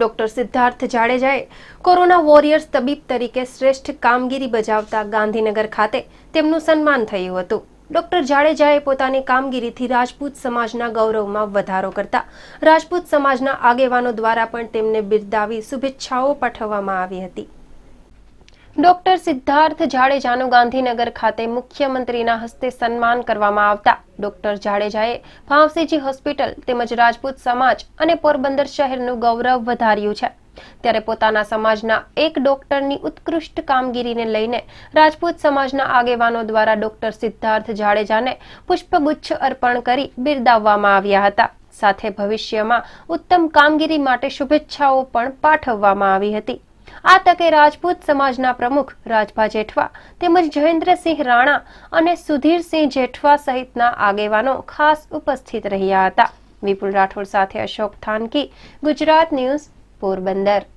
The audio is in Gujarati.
ડોક્ટર સિદ્ધાર્થ જાડેજાએ કોરોના વોરિયર્સ તબીબ તરીકે શ્રેષ્ઠ કામગીરી બજાવતા ગાંધીનગર ખાતે તેમનું સન્માન થયું હતું ડોક્ટર જાડેજાએ પોતાની કામગીરીથી રાજપૂત સમાજના ગૌરવમાં વધારો કરતા રાજપૂત સમાજના આગેવાનો દ્વારા પણ તેમને બિરદાવી શુભેચ્છાઓ પાઠવવામાં આવી હતી ડોક્ટર સિદ્ધાર્થ જાડેજાનું ગાંધીનગર ખાતે મુખ્યમંત્રીના હસ્તે સન્માન કરવામાં આવતા ડોક્ટર જાડેજાએ ફાંસીજી હોસ્પિટલ તેમજ રાજપૂત સમાજ અને પોરબંદર શહેરનું ગૌરવ વધાર્યું છે ત્યારે પોતાના સમાજના એક ડોક્ટરની ઉત્કૃષ્ટ કામગીરીને લઈને રાજપૂત સમાજના આગેવાનો દ્વારા ડોક્ટર સિદ્ધાર્થ જાડેજાને પુષ્પગુચ્છ અર્પણ કરી બિરદાવવામાં આવ્યા હતા સાથે ભવિષ્યમાં ઉત્તમ કામગીરી માટે શુભેચ્છાઓ પણ પાઠવવામાં આવી હતી આ તકે રાજપૂત સમાજના પ્રમુખ રાજભા જેઠવા તેમજ જયેન્દ્રસિંહ રાણા અને સુધીરસિંહ જેઠવા સહિતના આગેવાનો ખાસ ઉપસ્થિત રહ્યા હતા વિપુલ રાઠોડ સાથે અશોક થાનકી ગુજરાત ન્યૂઝ પોરબંદર